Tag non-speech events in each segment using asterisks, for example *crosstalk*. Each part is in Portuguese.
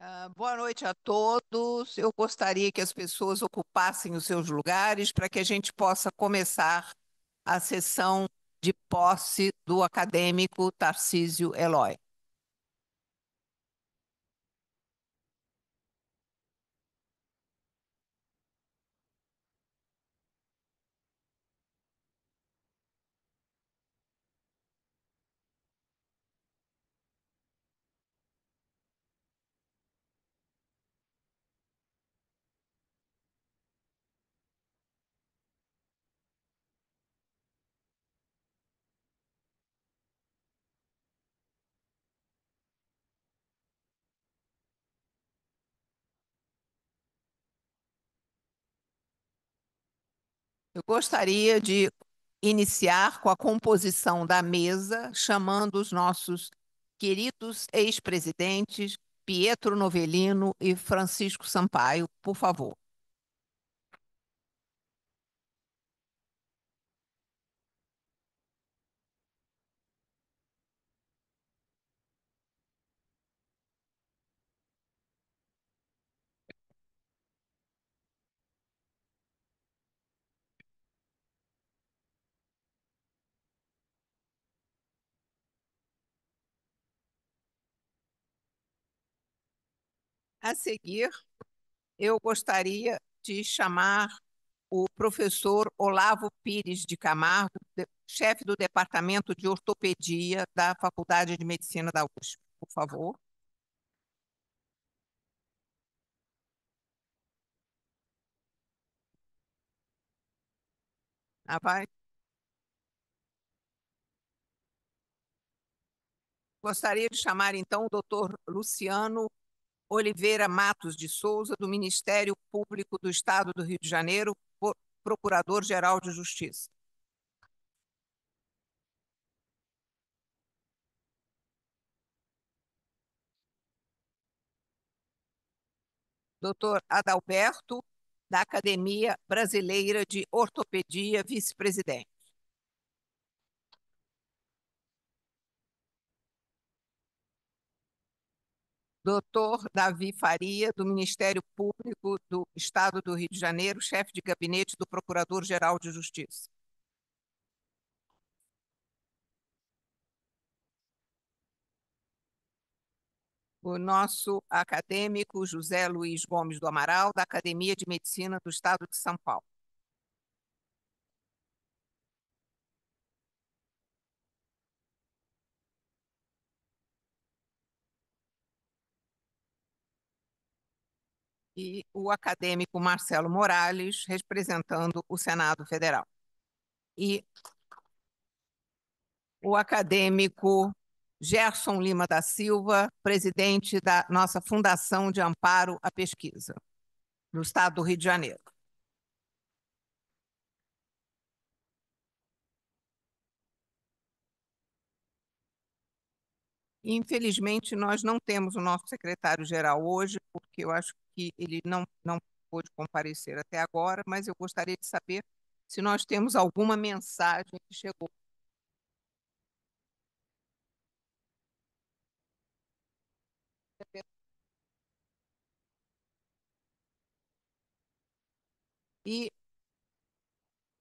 Uh, boa noite a todos. Eu gostaria que as pessoas ocupassem os seus lugares para que a gente possa começar a sessão de posse do acadêmico Tarcísio Eloy. Eu gostaria de iniciar com a composição da mesa, chamando os nossos queridos ex-presidentes Pietro Novelino e Francisco Sampaio, por favor. A seguir, eu gostaria de chamar o professor Olavo Pires de Camargo, chefe do Departamento de Ortopedia da Faculdade de Medicina da USP. Por favor. Ah, vai. Gostaria de chamar, então, o doutor Luciano Oliveira Matos de Souza, do Ministério Público do Estado do Rio de Janeiro, Procurador-Geral de Justiça. Doutor Adalberto, da Academia Brasileira de Ortopedia, vice-presidente. doutor Davi Faria, do Ministério Público do Estado do Rio de Janeiro, chefe de gabinete do Procurador-Geral de Justiça. O nosso acadêmico José Luiz Gomes do Amaral, da Academia de Medicina do Estado de São Paulo. e o acadêmico Marcelo Morales, representando o Senado Federal. E o acadêmico Gerson Lima da Silva, presidente da nossa Fundação de Amparo à Pesquisa, no estado do Rio de Janeiro. Infelizmente, nós não temos o nosso secretário-geral hoje, porque eu acho que que ele não, não pôde comparecer até agora, mas eu gostaria de saber se nós temos alguma mensagem que chegou. E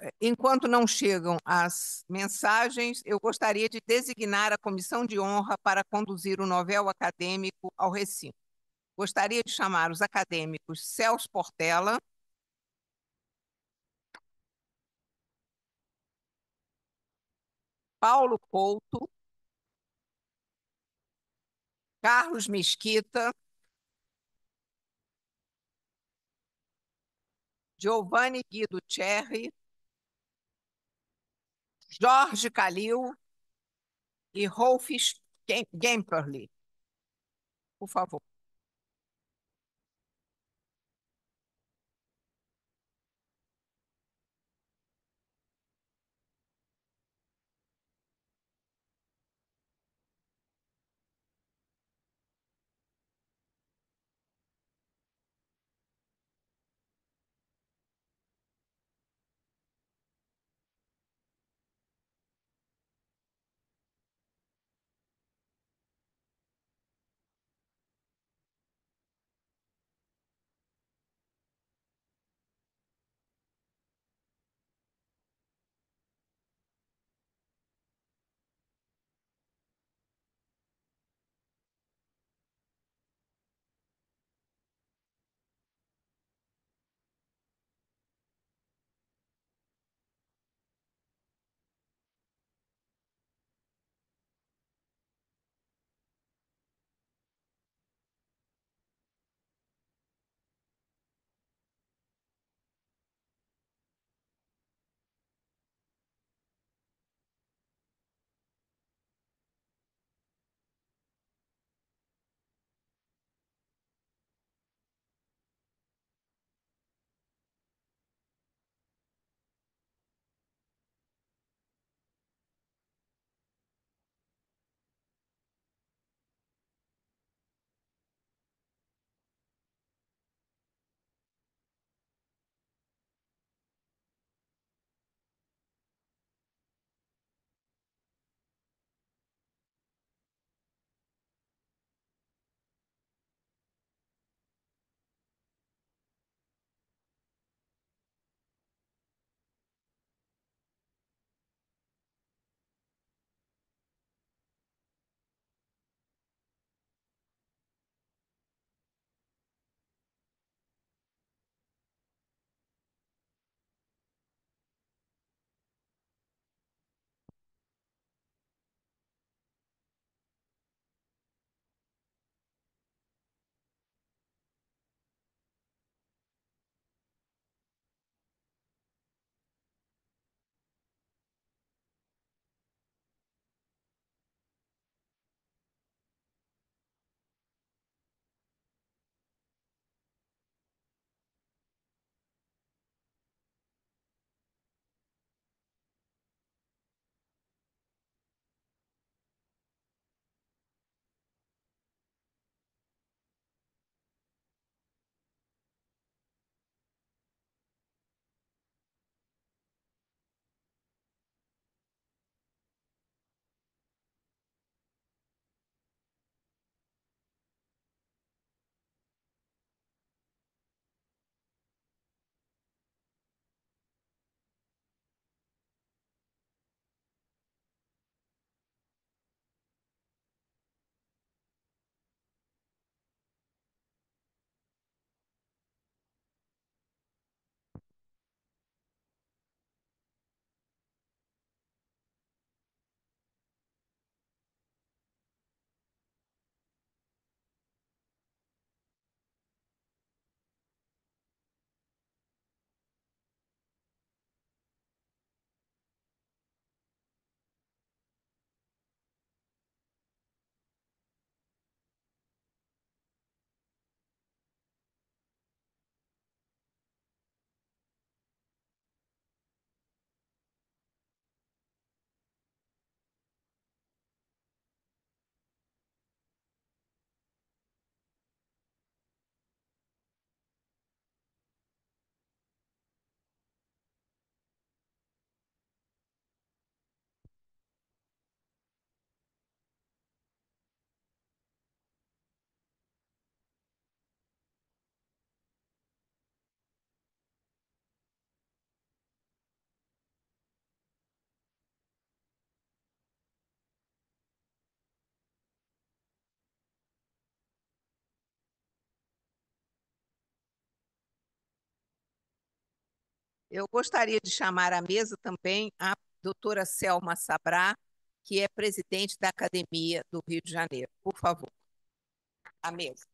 eh, enquanto não chegam as mensagens, eu gostaria de designar a comissão de honra para conduzir o novel acadêmico ao recinto. Gostaria de chamar os acadêmicos Celso Portela. Paulo Couto. Carlos Mesquita. Giovanni Guido Cherry, Jorge Calil e Rolf Gemperli. Por favor. Eu gostaria de chamar à mesa também a doutora Selma Sabrá, que é presidente da Academia do Rio de Janeiro. Por favor, à mesa.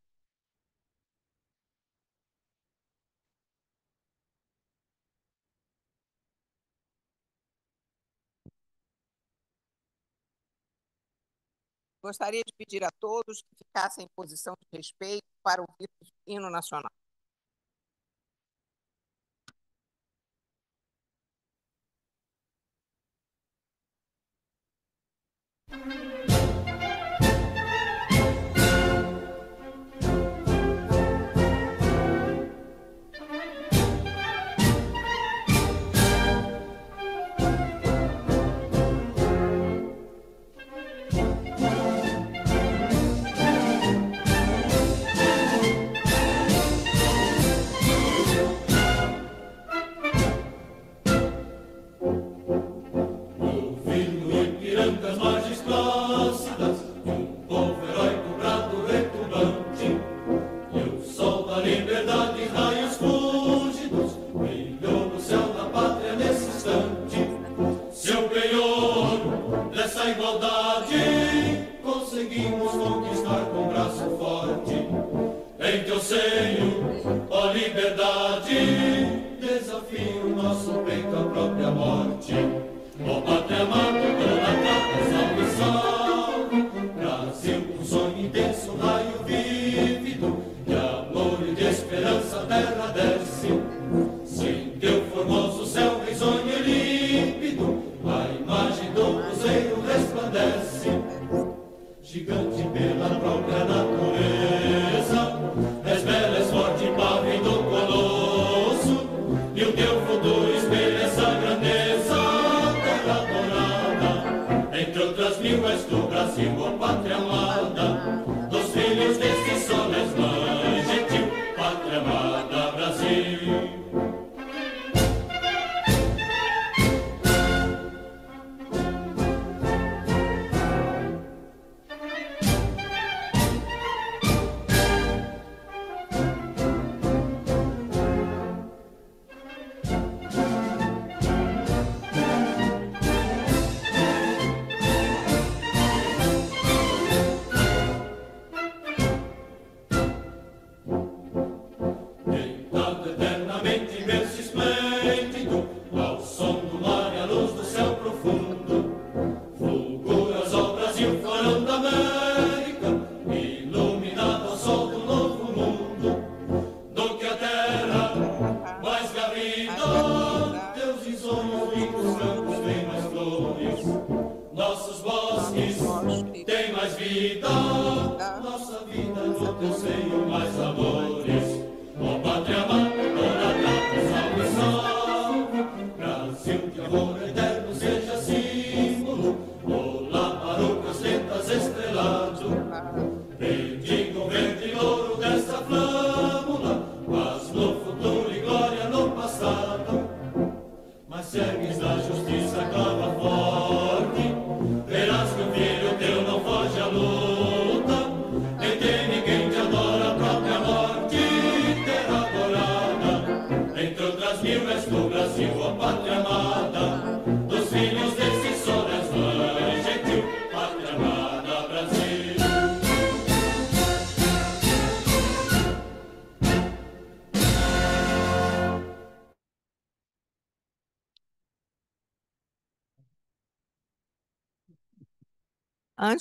Gostaria de pedir a todos que ficassem em posição de respeito para o hino nacional. Thank you.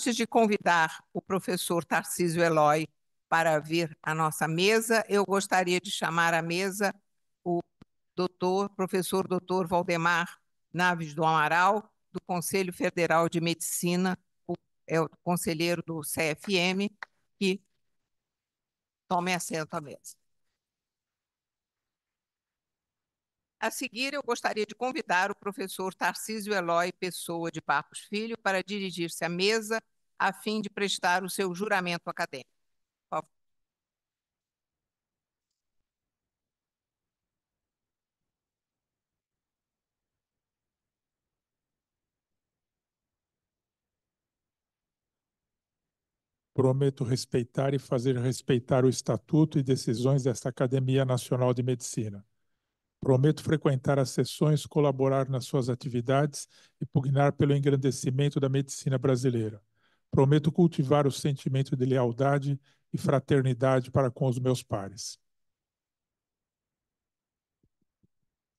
Antes de convidar o professor Tarcísio Eloy para vir à nossa mesa, eu gostaria de chamar à mesa o doutor, professor doutor Valdemar Naves do Amaral, do Conselho Federal de Medicina, o, é o conselheiro do CFM, que tome assento à mesa. A seguir, eu gostaria de convidar o professor Tarcísio Eloy Pessoa de Barcos Filho para dirigir-se à mesa a fim de prestar o seu juramento acadêmico. Prometo respeitar e fazer respeitar o estatuto e decisões desta Academia Nacional de Medicina. Prometo frequentar as sessões, colaborar nas suas atividades e pugnar pelo engrandecimento da medicina brasileira. Prometo cultivar o sentimento de lealdade e fraternidade para com os meus pares.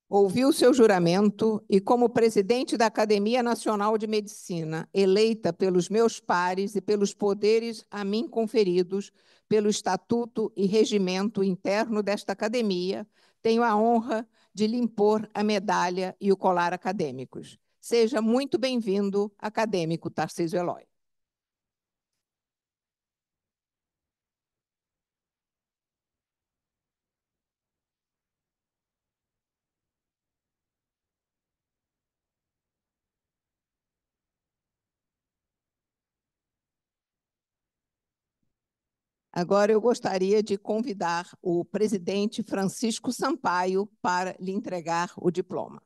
Ouviu seu juramento e, como presidente da Academia Nacional de Medicina, eleita pelos meus pares e pelos poderes a mim conferidos pelo estatuto e regimento interno desta academia, tenho a honra de lhe impor a medalha e o colar acadêmicos. Seja muito bem-vindo, acadêmico Tarcísio Eloy. Agora eu gostaria de convidar o presidente Francisco Sampaio para lhe entregar o diploma.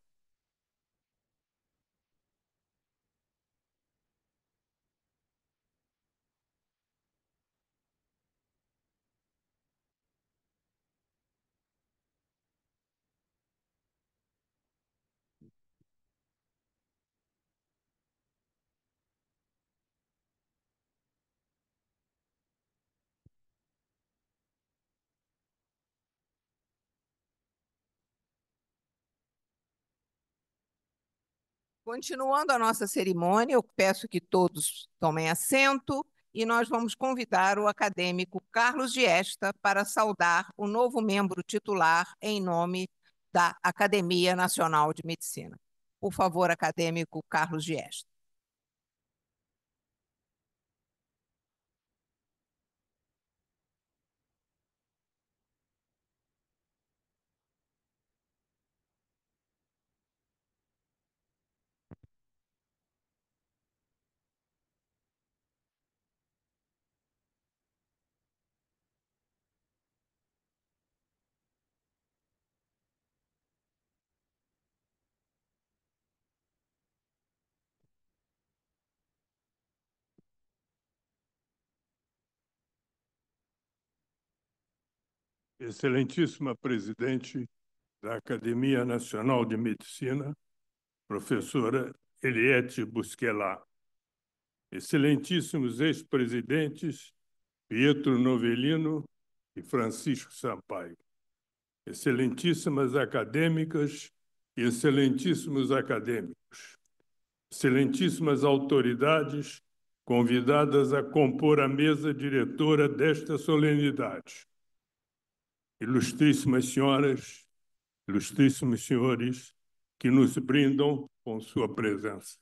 Continuando a nossa cerimônia, eu peço que todos tomem assento e nós vamos convidar o acadêmico Carlos Diesta para saudar o novo membro titular em nome da Academia Nacional de Medicina. Por favor, acadêmico Carlos Diesta. excelentíssima presidente da Academia Nacional de Medicina, professora Eliette Busquelá. excelentíssimos ex-presidentes Pietro Novelino e Francisco Sampaio, excelentíssimas acadêmicas e excelentíssimos acadêmicos, excelentíssimas autoridades convidadas a compor a mesa diretora desta solenidade, Ilustríssimas senhoras, ilustríssimos senhores, que nos brindam com sua presença.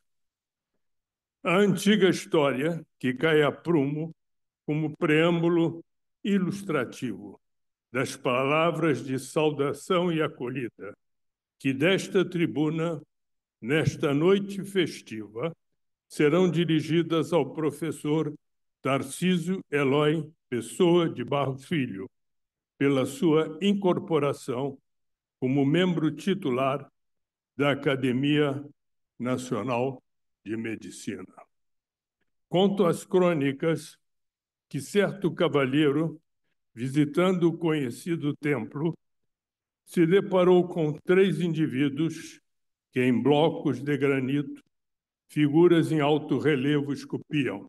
A antiga história que cai a prumo como preâmbulo ilustrativo das palavras de saudação e acolhida que desta tribuna, nesta noite festiva, serão dirigidas ao professor Tarcísio Eloy Pessoa de Barro Filho, pela sua incorporação como membro titular da Academia Nacional de Medicina. Conto as crônicas que certo cavalheiro, visitando o conhecido templo, se deparou com três indivíduos que, em blocos de granito, figuras em alto relevo esculpiam.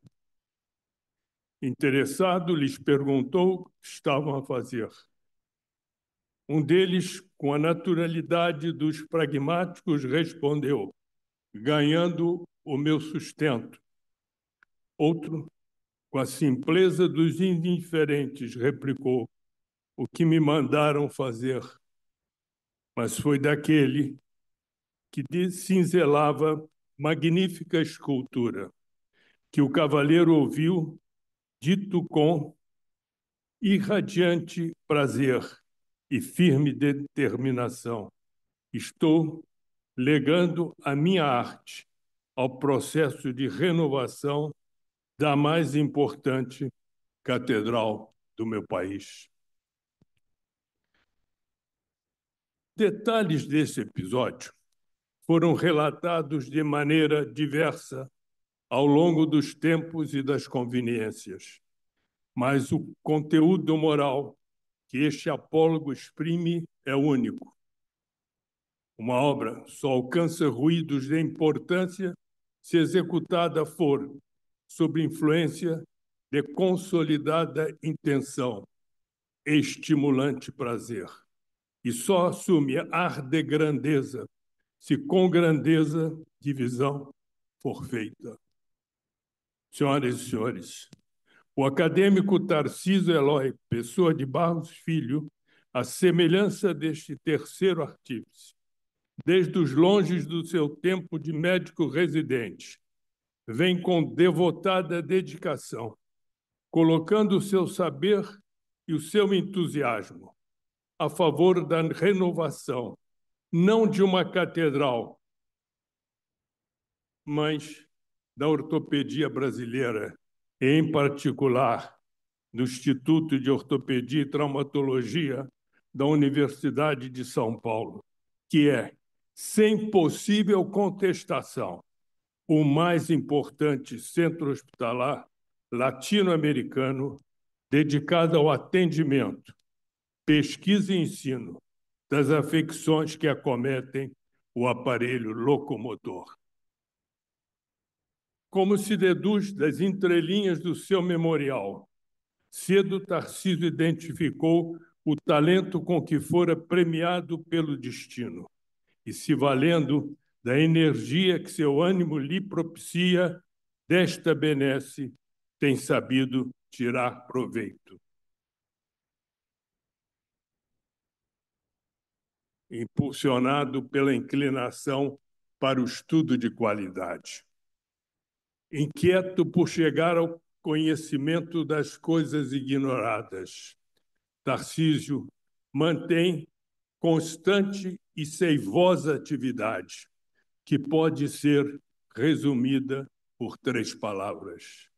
Interessado, lhes perguntou o que estavam a fazer. Um deles, com a naturalidade dos pragmáticos, respondeu: ganhando o meu sustento. Outro, com a simpleza dos indiferentes, replicou: o que me mandaram fazer. Mas foi daquele que cinzelava magnífica escultura, que o cavaleiro ouviu dito com irradiante prazer e firme determinação. Estou legando a minha arte ao processo de renovação da mais importante catedral do meu país. Detalhes desse episódio foram relatados de maneira diversa ao longo dos tempos e das conveniências. Mas o conteúdo moral que este apólogo exprime é único. Uma obra só alcança ruídos de importância se executada for sob influência de consolidada intenção, estimulante prazer. E só assume ar de grandeza se com grandeza divisão for feita. Senhoras e senhores, o acadêmico Tarciso Eloy Pessoa de Barros Filho, a semelhança deste terceiro artífice, desde os longes do seu tempo de médico residente, vem com devotada dedicação, colocando o seu saber e o seu entusiasmo a favor da renovação, não de uma catedral, mas da ortopedia brasileira, em particular do Instituto de Ortopedia e Traumatologia da Universidade de São Paulo, que é, sem possível contestação, o mais importante centro hospitalar latino-americano dedicado ao atendimento, pesquisa e ensino das afecções que acometem o aparelho locomotor como se deduz das entrelinhas do seu memorial. Cedo Tarcísio identificou o talento com que fora premiado pelo destino e se valendo da energia que seu ânimo lhe propicia, desta benesse tem sabido tirar proveito. Impulsionado pela inclinação para o estudo de qualidade inquieto por chegar ao conhecimento das coisas ignoradas. Tarcísio mantém constante e seivosa atividade, que pode ser resumida por três palavras: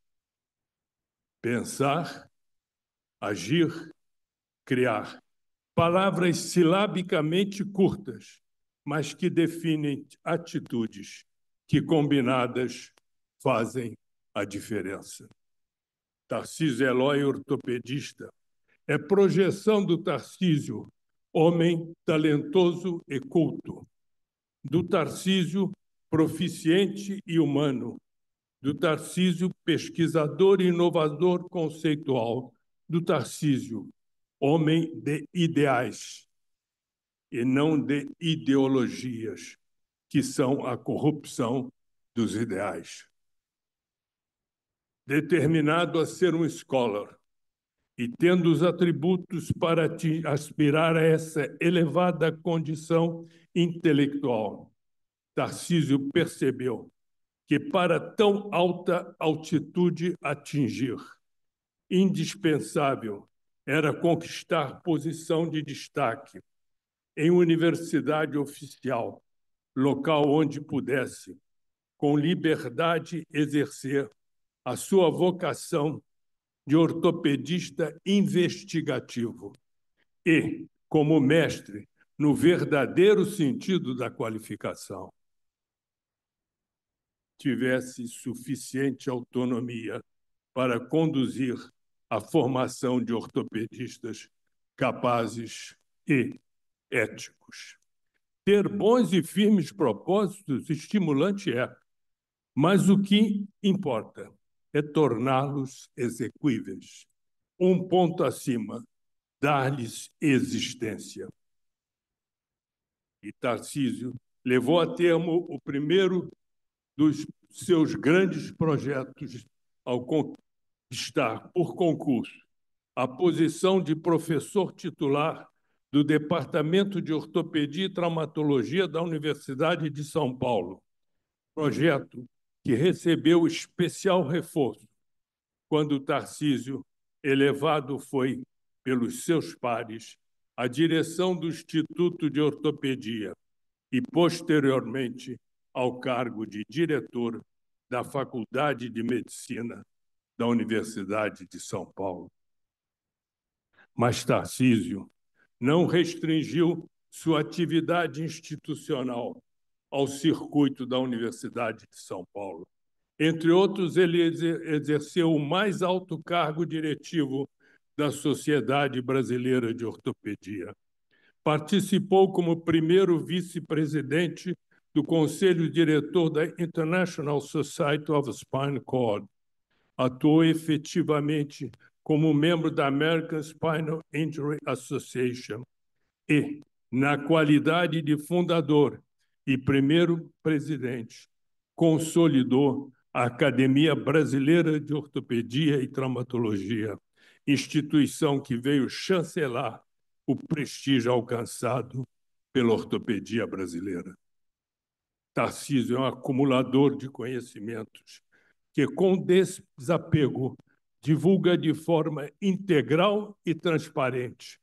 pensar, agir, criar. Palavras silabicamente curtas, mas que definem atitudes que, combinadas, fazem a diferença. Tarcísio Eloy, ortopedista. É projeção do Tarcísio, homem talentoso e culto. Do Tarcísio, proficiente e humano. Do Tarcísio, pesquisador e inovador conceitual. Do Tarcísio, homem de ideais e não de ideologias, que são a corrupção dos ideais determinado a ser um scholar e tendo os atributos para aspirar a essa elevada condição intelectual. Tarcísio percebeu que para tão alta altitude atingir, indispensável era conquistar posição de destaque em universidade oficial, local onde pudesse, com liberdade, exercer a sua vocação de ortopedista investigativo e, como mestre, no verdadeiro sentido da qualificação, tivesse suficiente autonomia para conduzir a formação de ortopedistas capazes e éticos. Ter bons e firmes propósitos estimulante é, mas o que importa é torná-los exequíveis. Um ponto acima, dar-lhes existência. E Tarcísio levou a termo o primeiro dos seus grandes projetos ao conquistar por concurso a posição de professor titular do Departamento de Ortopedia e Traumatologia da Universidade de São Paulo. Projeto que recebeu especial reforço quando Tarcísio, elevado foi pelos seus pares à direção do Instituto de Ortopedia e, posteriormente, ao cargo de diretor da Faculdade de Medicina da Universidade de São Paulo. Mas Tarcísio não restringiu sua atividade institucional ao circuito da Universidade de São Paulo. Entre outros, ele exerceu o mais alto cargo diretivo da Sociedade Brasileira de Ortopedia. Participou como primeiro vice-presidente do Conselho Diretor da International Society of Spine Cord. Atuou efetivamente como membro da American Spinal Injury Association e, na qualidade de fundador e primeiro presidente, consolidou a Academia Brasileira de Ortopedia e Traumatologia, instituição que veio chancelar o prestígio alcançado pela ortopedia brasileira. Tarcísio é um acumulador de conhecimentos que, com desapego, divulga de forma integral e transparente,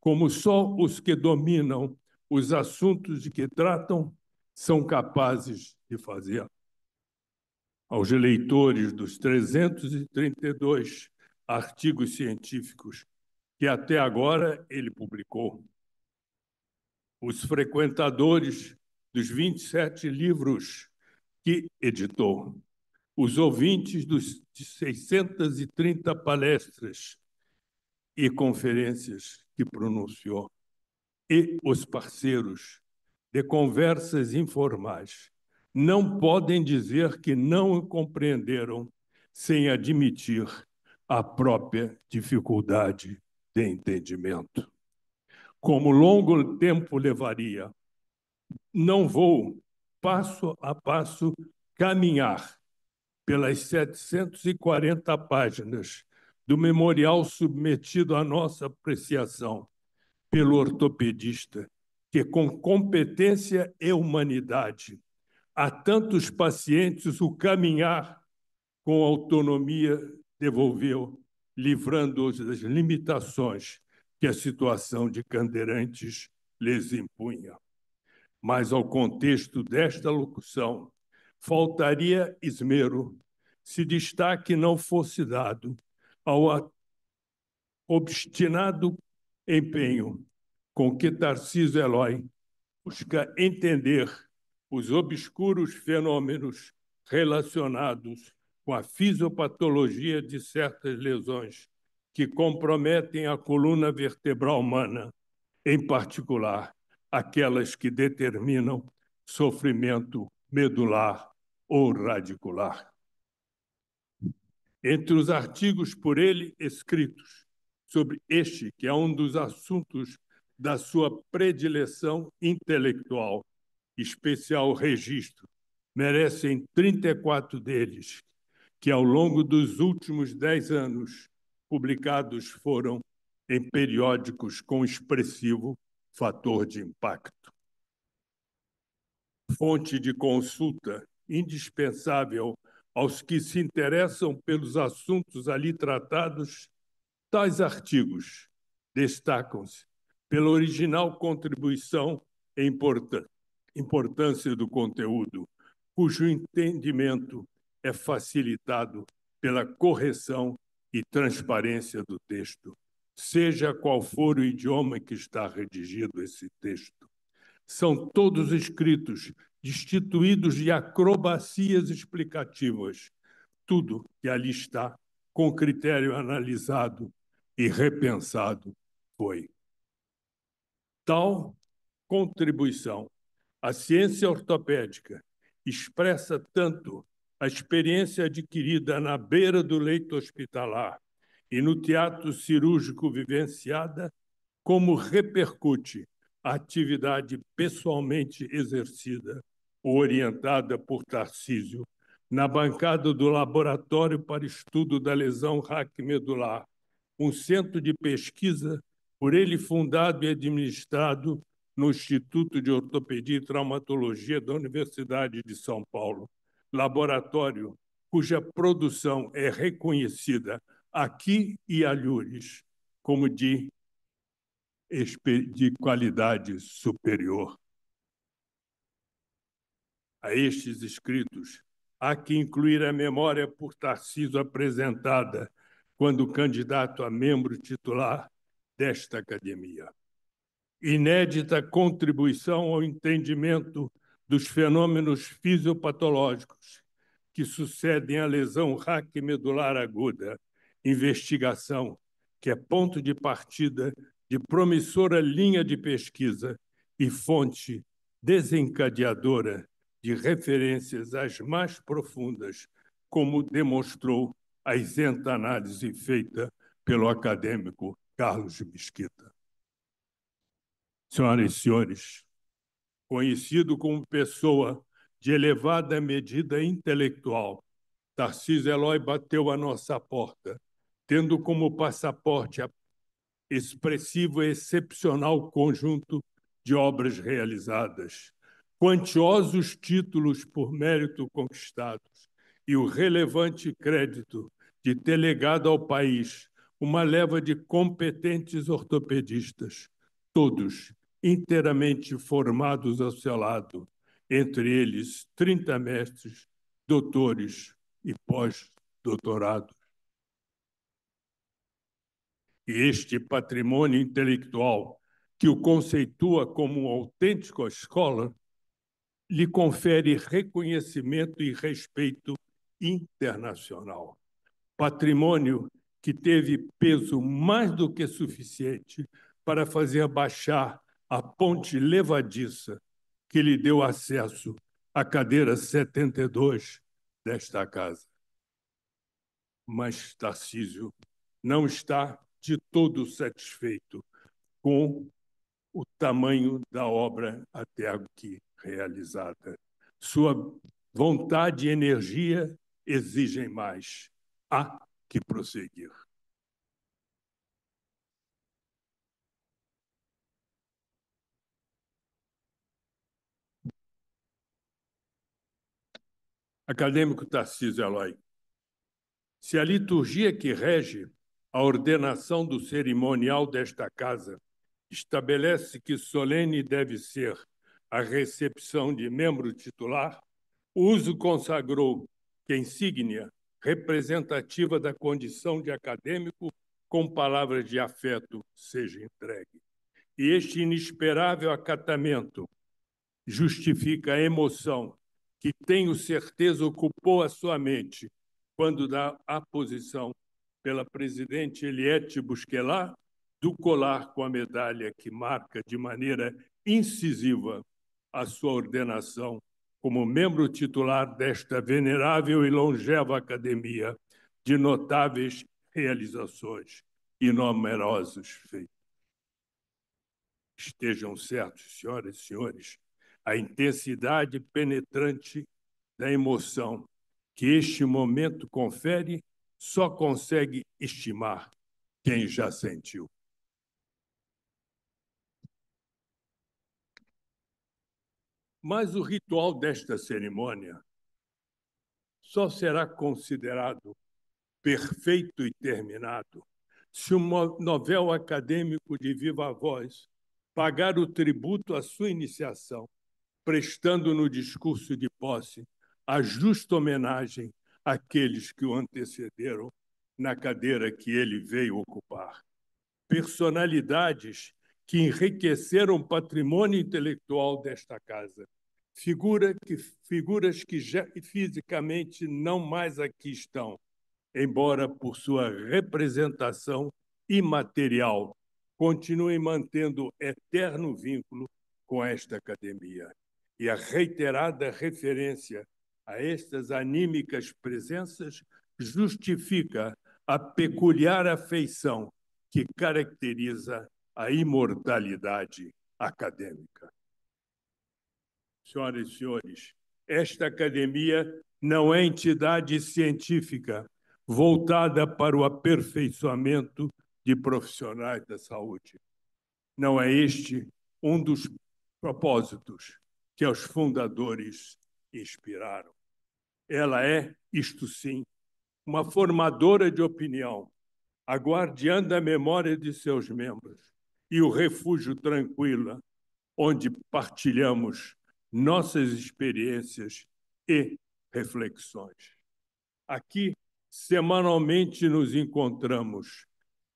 como só os que dominam os assuntos de que tratam são capazes de fazer. Aos eleitores dos 332 artigos científicos que até agora ele publicou, os frequentadores dos 27 livros que editou, os ouvintes dos 630 palestras e conferências que pronunciou, e os parceiros de conversas informais não podem dizer que não o compreenderam sem admitir a própria dificuldade de entendimento. Como longo tempo levaria, não vou, passo a passo, caminhar pelas 740 páginas do memorial submetido à nossa apreciação pelo ortopedista que, com competência e humanidade, a tantos pacientes o caminhar com autonomia devolveu, livrando-os das limitações que a situação de Candeirantes lhes impunha. Mas ao contexto desta locução, faltaria esmero se destaque não fosse dado ao obstinado empenho com que Tarcísio Eloy busca entender os obscuros fenômenos relacionados com a fisiopatologia de certas lesões que comprometem a coluna vertebral humana, em particular aquelas que determinam sofrimento medular ou radicular. Entre os artigos por ele escritos sobre este, que é um dos assuntos da sua predileção intelectual, especial registro. Merecem 34 deles, que ao longo dos últimos dez anos publicados foram em periódicos com expressivo fator de impacto. Fonte de consulta indispensável aos que se interessam pelos assuntos ali tratados, tais artigos destacam-se pela original contribuição e importância do conteúdo, cujo entendimento é facilitado pela correção e transparência do texto, seja qual for o idioma que está redigido esse texto. São todos escritos destituídos de acrobacias explicativas. Tudo que ali está, com critério analisado e repensado, foi Tal contribuição à ciência ortopédica expressa tanto a experiência adquirida na beira do leito hospitalar e no teatro cirúrgico vivenciada, como repercute a atividade pessoalmente exercida ou orientada por Tarcísio na bancada do Laboratório para Estudo da Lesão Raquimedular, um centro de pesquisa por ele fundado e administrado no Instituto de Ortopedia e Traumatologia da Universidade de São Paulo, laboratório cuja produção é reconhecida aqui e Lures como de, de qualidade superior. A estes escritos, há que incluir a memória por Tarciso apresentada quando candidato a membro titular desta academia. Inédita contribuição ao entendimento dos fenômenos fisiopatológicos que sucedem à lesão raquimedular aguda, investigação que é ponto de partida de promissora linha de pesquisa e fonte desencadeadora de referências as mais profundas, como demonstrou a isenta análise feita pelo acadêmico Carlos de Mesquita. Senhoras e senhores, conhecido como pessoa de elevada medida intelectual, Tarcísio Eloy bateu à nossa porta, tendo como passaporte a expressivo e excepcional conjunto de obras realizadas, quantiosos títulos por mérito conquistados e o relevante crédito de ter legado ao país uma leva de competentes ortopedistas, todos inteiramente formados ao seu lado, entre eles 30 mestres, doutores e pós-doutorados. E este patrimônio intelectual, que o conceitua como um autêntico escola, lhe confere reconhecimento e respeito internacional. Patrimônio que teve peso mais do que suficiente para fazer baixar a ponte levadiça que lhe deu acesso à cadeira 72 desta casa. Mas Tarcísio não está de todo satisfeito com o tamanho da obra até aqui realizada. Sua vontade e energia exigem mais. Há que prosseguir. Acadêmico Tarcísio Eloy, se a liturgia que rege a ordenação do cerimonial desta casa estabelece que solene deve ser a recepção de membro titular, o uso consagrou que insígnia representativa da condição de acadêmico, com palavras de afeto, seja entregue. E este inesperável acatamento justifica a emoção que, tenho certeza, ocupou a sua mente quando dá a posição pela presidente Eliette Busquelar do colar com a medalha que marca de maneira incisiva a sua ordenação como membro titular desta venerável e longeva academia de notáveis realizações e numerosos feitos. Estejam certos, senhoras e senhores, a intensidade penetrante da emoção que este momento confere só consegue estimar quem já sentiu. Mas o ritual desta cerimônia só será considerado perfeito e terminado se um novel acadêmico de viva voz pagar o tributo à sua iniciação, prestando no discurso de posse a justa homenagem àqueles que o antecederam na cadeira que ele veio ocupar. Personalidades que enriqueceram o patrimônio intelectual desta casa. Figura que, figuras que já, fisicamente não mais aqui estão, embora por sua representação imaterial continuem mantendo eterno vínculo com esta academia. E a reiterada referência a estas anímicas presenças justifica a peculiar afeição que caracteriza a imortalidade acadêmica. Senhoras e senhores, esta academia não é entidade científica voltada para o aperfeiçoamento de profissionais da saúde. Não é este um dos propósitos que os fundadores inspiraram. Ela é, isto sim, uma formadora de opinião, a guardiã da memória de seus membros, e o refúgio tranquila, onde partilhamos nossas experiências e reflexões. Aqui, semanalmente, nos encontramos,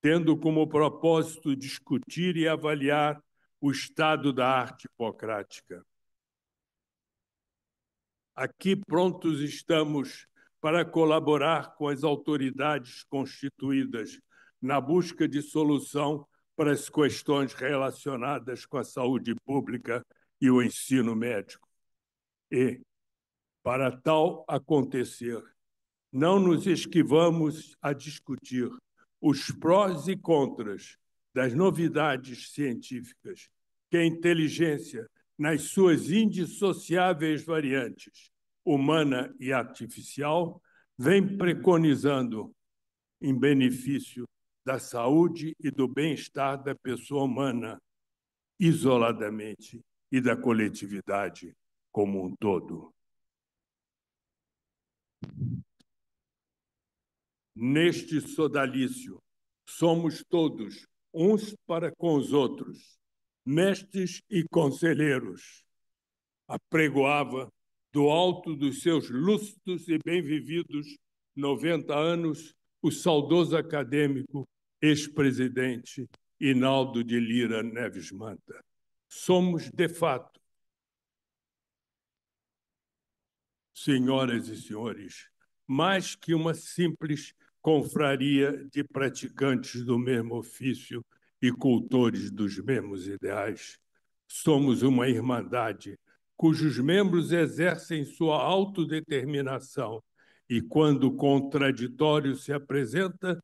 tendo como propósito discutir e avaliar o estado da arte hipocrática. Aqui prontos estamos para colaborar com as autoridades constituídas na busca de solução para as questões relacionadas com a saúde pública e o ensino médico. E, para tal acontecer, não nos esquivamos a discutir os prós e contras das novidades científicas que a inteligência, nas suas indissociáveis variantes, humana e artificial, vem preconizando em benefício da saúde e do bem-estar da pessoa humana, isoladamente, e da coletividade como um todo. Neste sodalício, somos todos uns para com os outros, mestres e conselheiros. Apregoava do alto dos seus lúcidos e bem-vividos 90 anos o saudoso acadêmico ex-presidente Inaldo de Lira Neves Manta. Somos, de fato, senhoras e senhores, mais que uma simples confraria de praticantes do mesmo ofício e cultores dos mesmos ideais. Somos uma irmandade cujos membros exercem sua autodeterminação e, quando contraditório se apresenta,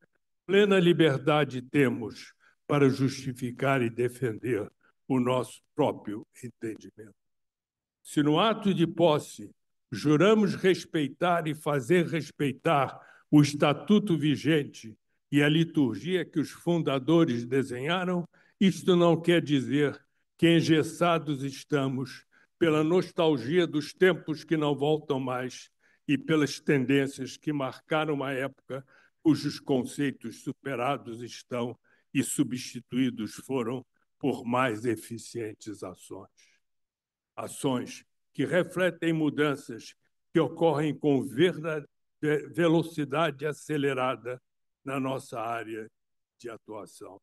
plena liberdade temos para justificar e defender o nosso próprio entendimento. Se no ato de posse juramos respeitar e fazer respeitar o estatuto vigente e a liturgia que os fundadores desenharam, isto não quer dizer que engessados estamos pela nostalgia dos tempos que não voltam mais e pelas tendências que marcaram uma época cujos conceitos superados estão e substituídos foram por mais eficientes ações. Ações que refletem mudanças que ocorrem com velocidade acelerada na nossa área de atuação.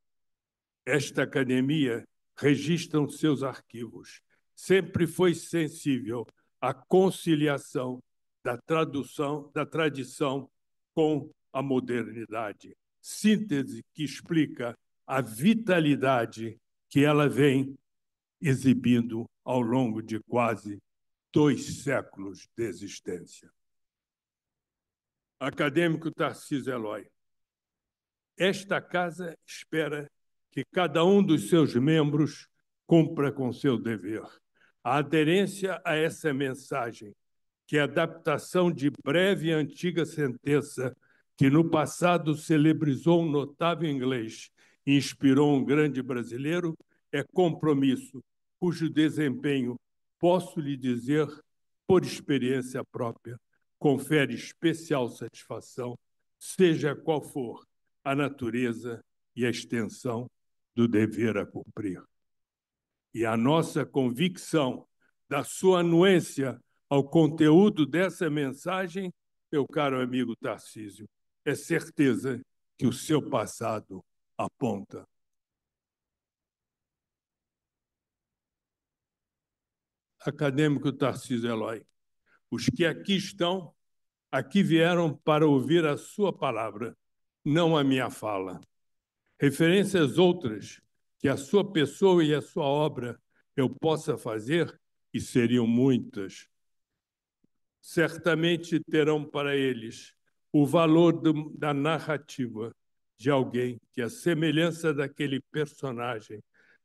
Esta academia registra os seus arquivos. Sempre foi sensível à conciliação da tradução da tradição com a modernidade, síntese que explica a vitalidade que ela vem exibindo ao longo de quase dois séculos de existência. Acadêmico Tarcísio Eloy, esta casa espera que cada um dos seus membros cumpra com seu dever. A aderência a essa mensagem, que é a adaptação de breve e antiga sentença que no passado celebrizou um notável inglês e inspirou um grande brasileiro, é compromisso, cujo desempenho posso lhe dizer por experiência própria, confere especial satisfação, seja qual for a natureza e a extensão do dever a cumprir. E a nossa convicção da sua anuência ao conteúdo dessa mensagem, meu caro amigo Tarcísio, é certeza que o seu passado aponta. Acadêmico Tarcísio Eloy, os que aqui estão, aqui vieram para ouvir a sua palavra, não a minha fala. Referências outras que a sua pessoa e a sua obra eu possa fazer, e seriam muitas, certamente terão para eles o valor do, da narrativa de alguém que, à semelhança daquele personagem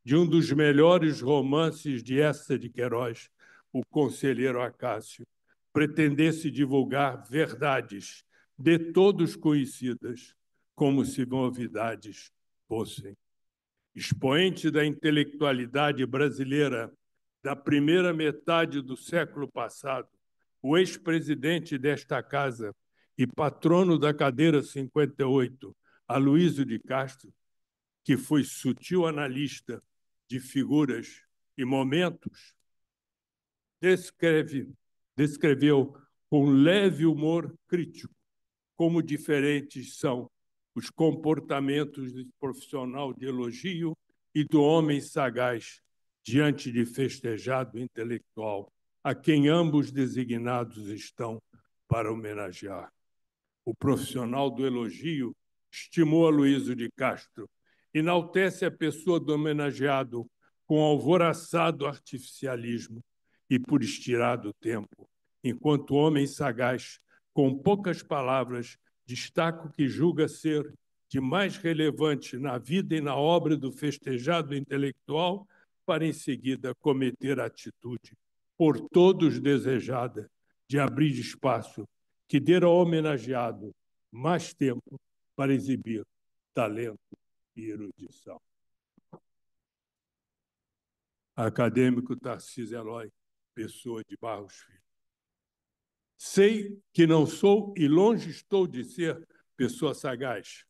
de um dos melhores romances de Essa de Queiroz, o conselheiro Acácio, pretendesse divulgar verdades de todos conhecidas, como se novidades fossem. Expoente da intelectualidade brasileira da primeira metade do século passado, o ex-presidente desta casa, e patrono da cadeira 58, Aloísio de Castro, que foi sutil analista de figuras e momentos, descreve, descreveu com leve humor crítico como diferentes são os comportamentos do profissional de elogio e do homem sagaz diante de festejado intelectual, a quem ambos designados estão para homenagear o profissional do elogio, estimula Luísio de Castro, enaltece a pessoa do homenageado com alvoraçado artificialismo e por estirado tempo, enquanto homem sagaz, com poucas palavras, destaca o que julga ser de mais relevante na vida e na obra do festejado intelectual, para em seguida cometer a atitude, por todos desejada, de abrir espaço que dera ao homenageado mais tempo para exibir talento e erudição. Acadêmico Tarcísio Eloy, pessoa de Barros Filho. Sei que não sou e longe estou de ser pessoa sagaz,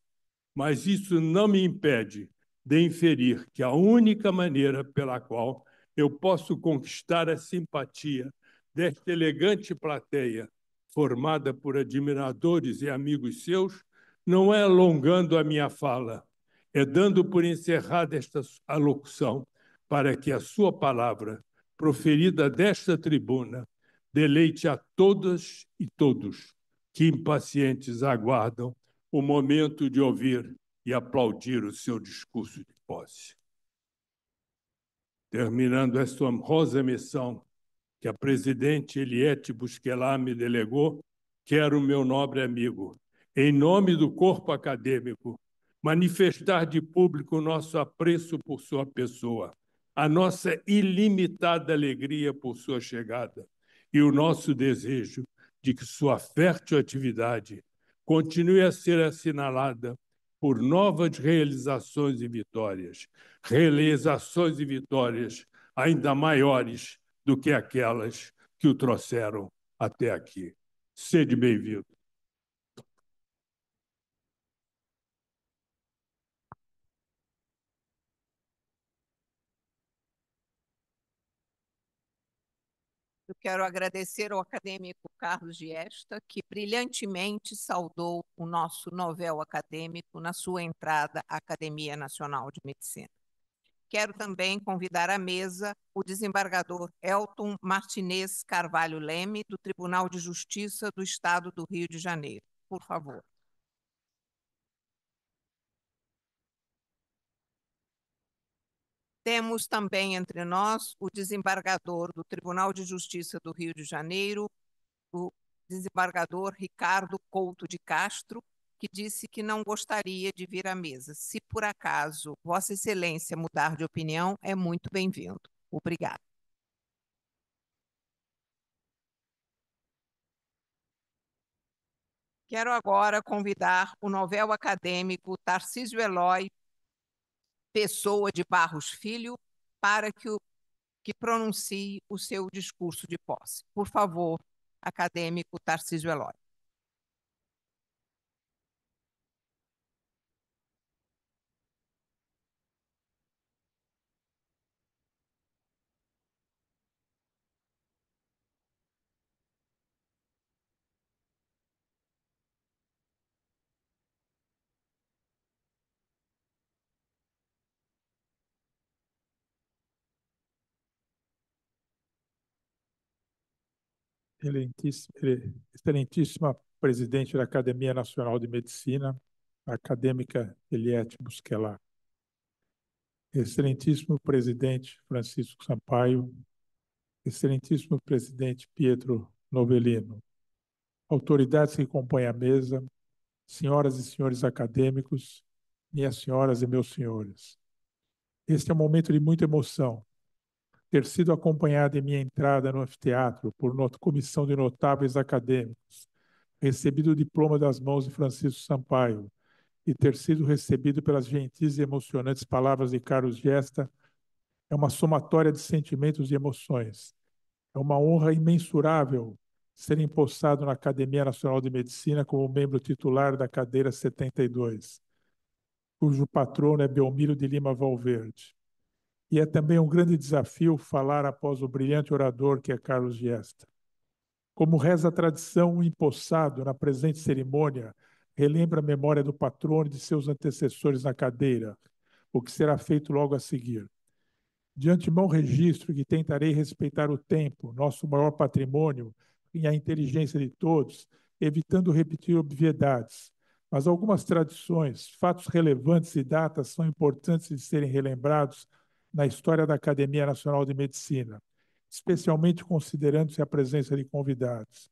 mas isso não me impede de inferir que a única maneira pela qual eu posso conquistar a simpatia desta elegante plateia formada por admiradores e amigos seus, não é alongando a minha fala, é dando por encerrada esta alocução, para que a sua palavra, proferida desta tribuna, deleite a todas e todos que impacientes aguardam o momento de ouvir e aplaudir o seu discurso de posse. Terminando esta honrosa missão, que a presidente Eliette Busquelá me delegou, que era o meu nobre amigo, em nome do corpo acadêmico, manifestar de público nosso apreço por sua pessoa, a nossa ilimitada alegria por sua chegada e o nosso desejo de que sua fértil atividade continue a ser assinalada por novas realizações e vitórias, realizações e vitórias ainda maiores do que aquelas que o trouxeram até aqui. Sede bem-vindo. Eu quero agradecer ao acadêmico Carlos Giesta, que brilhantemente saudou o nosso novel acadêmico na sua entrada à Academia Nacional de Medicina. Quero também convidar à mesa o desembargador Elton Martinez Carvalho Leme, do Tribunal de Justiça do Estado do Rio de Janeiro. Por favor. Temos também entre nós o desembargador do Tribunal de Justiça do Rio de Janeiro, o desembargador Ricardo Couto de Castro, que disse que não gostaria de vir à mesa. Se por acaso Vossa Excelência mudar de opinião, é muito bem-vindo. Obrigado. Quero agora convidar o novel acadêmico Tarcísio Eloy Pessoa de Barros Filho para que, o, que pronuncie o seu discurso de posse. Por favor, acadêmico Tarcísio Eloy. excelentíssima presidente da Academia Nacional de Medicina, a acadêmica Eliette Busquelar. Excelentíssimo presidente Francisco Sampaio, excelentíssimo presidente Pietro Novelino, autoridades que compõem a mesa, senhoras e senhores acadêmicos, minhas senhoras e meus senhores. Este é um momento de muita emoção, ter sido acompanhada em minha entrada no anfiteatro por not comissão de notáveis acadêmicos, recebido o diploma das mãos de Francisco Sampaio e ter sido recebido pelas gentis e emocionantes palavras de Carlos Gesta, é uma somatória de sentimentos e emoções. É uma honra imensurável ser empossado na Academia Nacional de Medicina como membro titular da cadeira 72, cujo patrono é Belmiro de Lima Valverde. E é também um grande desafio falar após o brilhante orador que é Carlos Viesta. Como reza a tradição, o empossado na presente cerimônia relembra a memória do patrono e de seus antecessores na cadeira, o que será feito logo a seguir. De antemão registro que tentarei respeitar o tempo, nosso maior patrimônio, e a inteligência de todos, evitando repetir obviedades. Mas algumas tradições, fatos relevantes e datas são importantes de serem relembrados na história da Academia Nacional de Medicina, especialmente considerando-se a presença de convidados.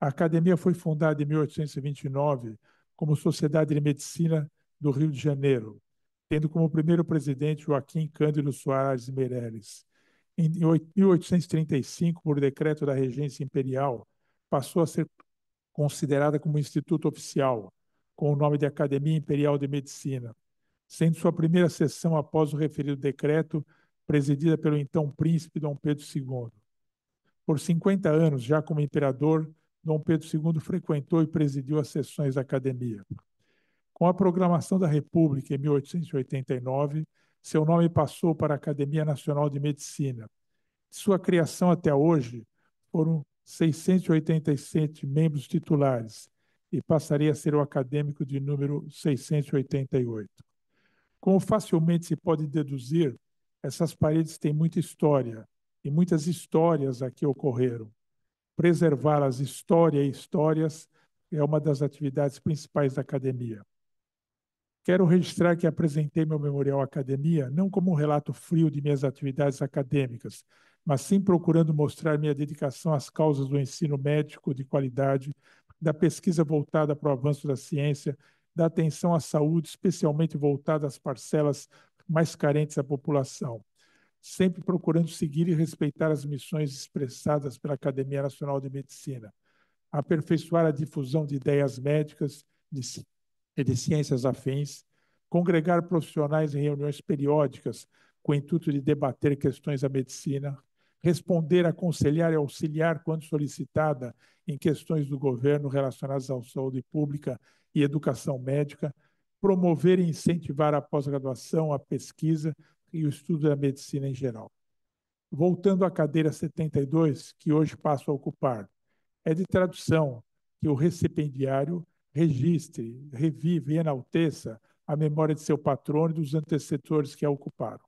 A academia foi fundada em 1829 como Sociedade de Medicina do Rio de Janeiro, tendo como primeiro presidente Joaquim Cândido Soares Meireles. Em 1835, por decreto da Regência Imperial, passou a ser considerada como instituto oficial, com o nome de Academia Imperial de Medicina, sendo sua primeira sessão após o referido decreto, presidida pelo então príncipe Dom Pedro II. Por 50 anos, já como imperador, Dom Pedro II frequentou e presidiu as sessões da academia. Com a proclamação da República em 1889, seu nome passou para a Academia Nacional de Medicina. De sua criação até hoje, foram 687 membros titulares e passaria a ser o acadêmico de número 688. Como facilmente se pode deduzir, essas paredes têm muita história e muitas histórias aqui ocorreram. Preservar as histórias e histórias é uma das atividades principais da academia. Quero registrar que apresentei meu memorial à academia não como um relato frio de minhas atividades acadêmicas, mas sim procurando mostrar minha dedicação às causas do ensino médico de qualidade, da pesquisa voltada para o avanço da ciência da atenção à saúde, especialmente voltada às parcelas mais carentes da população, sempre procurando seguir e respeitar as missões expressadas pela Academia Nacional de Medicina, aperfeiçoar a difusão de ideias médicas e de ciências afins, congregar profissionais em reuniões periódicas com o intuito de debater questões da medicina, responder, aconselhar e auxiliar quando solicitada em questões do governo relacionadas à saúde pública e educação médica, promover e incentivar a pós-graduação, a pesquisa e o estudo da medicina em geral. Voltando à cadeira 72, que hoje passo a ocupar, é de tradução que o recipendiário registre, revive e enalteça a memória de seu patrono e dos antecessores que a ocuparam.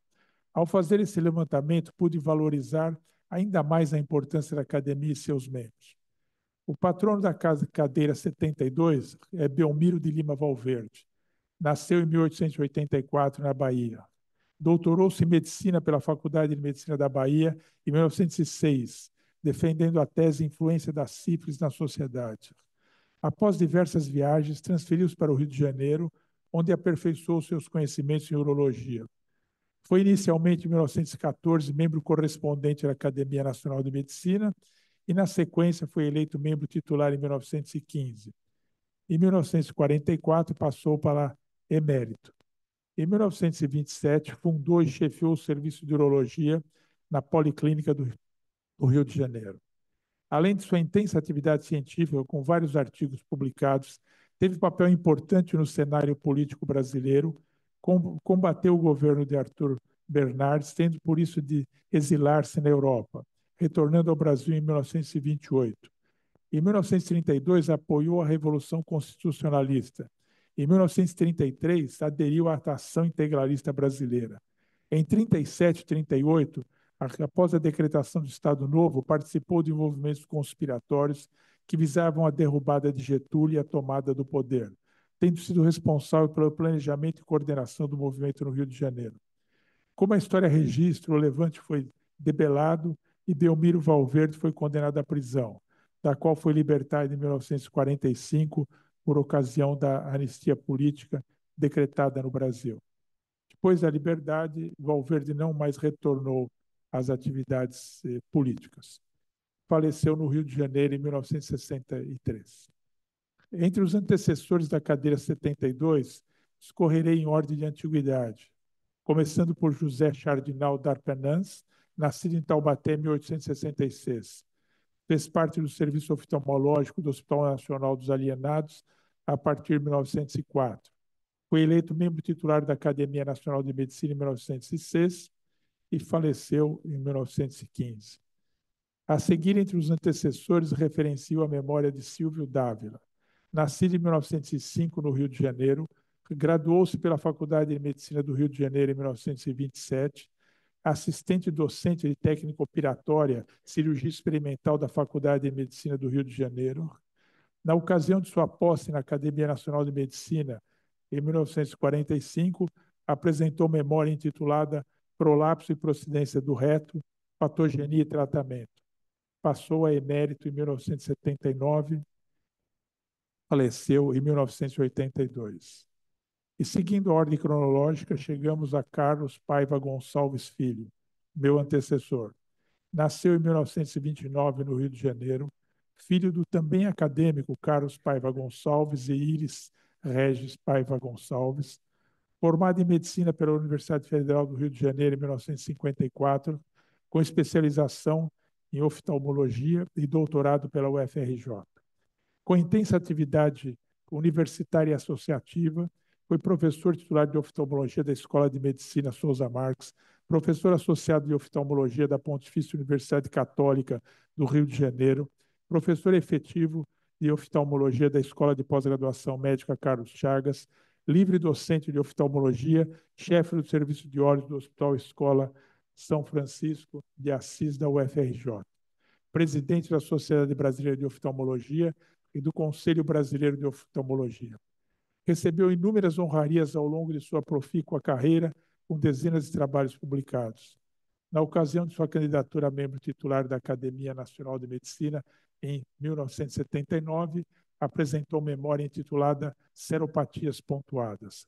Ao fazer esse levantamento, pude valorizar ainda mais a importância da academia e seus membros. O patrono da Casa Cadeira 72 é Belmiro de Lima Valverde. Nasceu em 1884 na Bahia. Doutorou-se em medicina pela Faculdade de Medicina da Bahia em 1906, defendendo a tese Influência da Sífilis na Sociedade. Após diversas viagens, transferiu-se para o Rio de Janeiro, onde aperfeiçoou seus conhecimentos em urologia. Foi inicialmente, em 1914, membro correspondente da Academia Nacional de Medicina e, na sequência, foi eleito membro titular em 1915. Em 1944, passou para emérito. Em 1927, fundou e chefiou o Serviço de Urologia na Policlínica do, Rio de Janeiro. Além de sua intensa atividade científica, com vários artigos publicados, teve papel importante no cenário político brasileiro, combateu o governo de Arthur Bernardes, tendo por isso de exilar-se na Europa retornando ao Brasil em 1928. Em 1932, apoiou a Revolução Constitucionalista. Em 1933, aderiu à Ação Integralista Brasileira. Em 37 e 38, após a decretação do Estado Novo, participou de movimentos conspiratórios que visavam a derrubada de Getúlio e a tomada do poder, tendo sido responsável pelo planejamento e coordenação do movimento no Rio de Janeiro. Como a história registra, o levante foi debelado e Belmiro Valverde foi condenado à prisão, da qual foi libertado em 1945 por ocasião da anistia política decretada no Brasil. Depois da liberdade, Valverde não mais retornou às atividades eh, políticas. Faleceu no Rio de Janeiro em 1963. Entre os antecessores da cadeira 72, escorrerei em ordem de antiguidade, começando por José Chardinal d'Arpenans, nascido em Taubaté em 1866. Fez parte do Serviço Oftalmológico do Hospital Nacional dos Alienados a partir de 1904. Foi eleito membro titular da Academia Nacional de Medicina em 1906 e faleceu em 1915. A seguir, entre os antecessores, referencio a memória de Silvio Dávila. Nascido em 1905 no Rio de Janeiro, graduou-se pela Faculdade de Medicina do Rio de Janeiro em 1927 assistente docente de técnica operatória, cirurgia experimental da Faculdade de Medicina do Rio de Janeiro. Na ocasião de sua posse na Academia Nacional de Medicina, em 1945, apresentou memória intitulada Prolapso e Procedência do Reto, Patogenia e Tratamento. Passou a emérito em 1979, faleceu em 1982. E seguindo a ordem cronológica, chegamos a Carlos Paiva Gonçalves Filho, meu antecessor. Nasceu em 1929 no Rio de Janeiro, filho do também acadêmico Carlos Paiva Gonçalves e Iris Regis Paiva Gonçalves. Formado em medicina pela Universidade Federal do Rio de Janeiro em 1954, com especialização em oftalmologia e doutorado pela UFRJ. Com intensa atividade universitária e associativa, foi professor titular de oftalmologia da Escola de Medicina Souza Marques, professor associado de oftalmologia da Pontifícia Universidade Católica do Rio de Janeiro, professor efetivo de oftalmologia da Escola de Pós-Graduação Médica Carlos Chagas, livre docente de oftalmologia, chefe do serviço de olhos do Hospital Escola São Francisco de Assis da UFRJ, presidente da Sociedade Brasileira de Oftalmologia e do Conselho Brasileiro de Oftalmologia. Recebeu inúmeras honrarias ao longo de sua profícua carreira, com dezenas de trabalhos publicados. Na ocasião de sua candidatura a membro titular da Academia Nacional de Medicina, em 1979, apresentou memória intitulada Seropatias Pontuadas.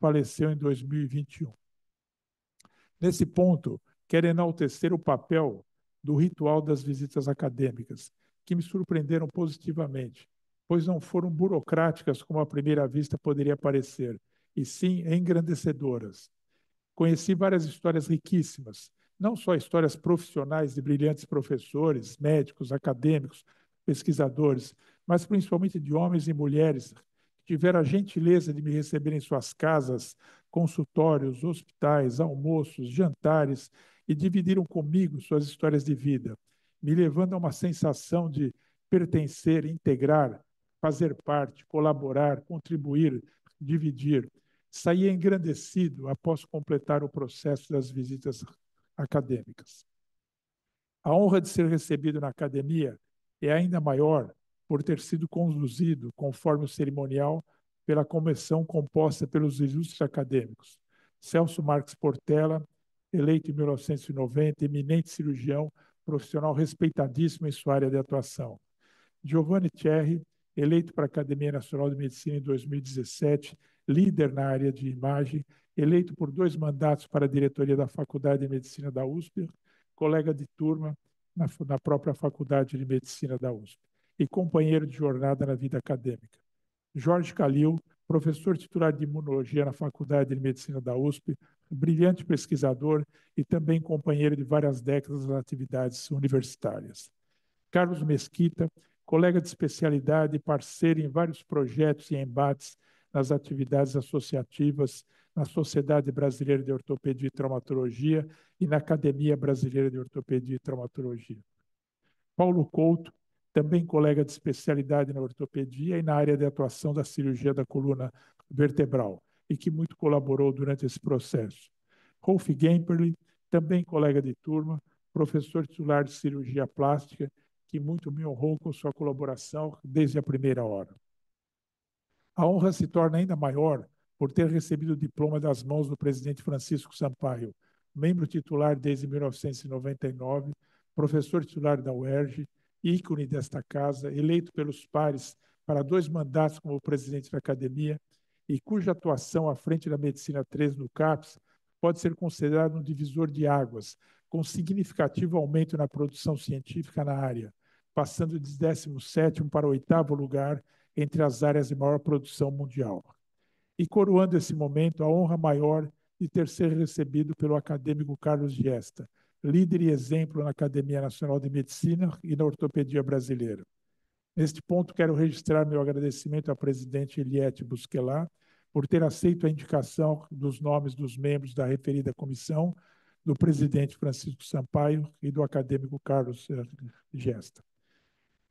Faleceu em 2021. Nesse ponto, quero enaltecer o papel do ritual das visitas acadêmicas, que me surpreenderam positivamente, pois não foram burocráticas como à primeira vista poderia parecer, e sim engrandecedoras. Conheci várias histórias riquíssimas, não só histórias profissionais de brilhantes professores, médicos, acadêmicos, pesquisadores, mas principalmente de homens e mulheres que tiveram a gentileza de me receber em suas casas, consultórios, hospitais, almoços, jantares e dividiram comigo suas histórias de vida, me levando a uma sensação de pertencer, integrar fazer parte, colaborar, contribuir, dividir. Saí engrandecido após completar o processo das visitas acadêmicas. A honra de ser recebido na academia é ainda maior por ter sido conduzido, conforme o cerimonial, pela comissão composta pelos ilustres acadêmicos. Celso Marques Portela, eleito em 1990, eminente cirurgião, profissional respeitadíssimo em sua área de atuação. Giovanni Thierry, eleito para a Academia Nacional de Medicina em 2017, líder na área de imagem, eleito por dois mandatos para a diretoria da Faculdade de Medicina da USP, colega de turma na, na própria Faculdade de Medicina da USP e companheiro de jornada na vida acadêmica. Jorge Calil, professor titular de imunologia na Faculdade de Medicina da USP, brilhante pesquisador e também companheiro de várias décadas nas atividades universitárias. Carlos Mesquita, colega de especialidade e parceiro em vários projetos e embates nas atividades associativas na Sociedade Brasileira de Ortopedia e Traumatologia e na Academia Brasileira de Ortopedia e Traumatologia. Paulo Couto, também colega de especialidade na ortopedia e na área de atuação da cirurgia da coluna vertebral, e que muito colaborou durante esse processo. Rolf Gemperly, também colega de turma, professor titular de cirurgia plástica que muito me honrou com sua colaboração desde a primeira hora. A honra se torna ainda maior por ter recebido o diploma das mãos do presidente Francisco Sampaio, membro titular desde 1999, professor titular da UERJ, ícone desta casa, eleito pelos pares para dois mandatos como presidente da academia e cuja atuação à frente da Medicina 3 no CAPES pode ser considerada um divisor de águas, com significativo aumento na produção científica na área, passando de 17º para oitavo lugar entre as áreas de maior produção mundial. E coroando esse momento, a honra maior de ter sido recebido pelo acadêmico Carlos Gesta, líder e exemplo na Academia Nacional de Medicina e na Ortopedia Brasileira. Neste ponto, quero registrar meu agradecimento à presidente Eliette Busquelá por ter aceito a indicação dos nomes dos membros da referida comissão, do presidente Francisco Sampaio e do acadêmico Carlos eh, Gesta.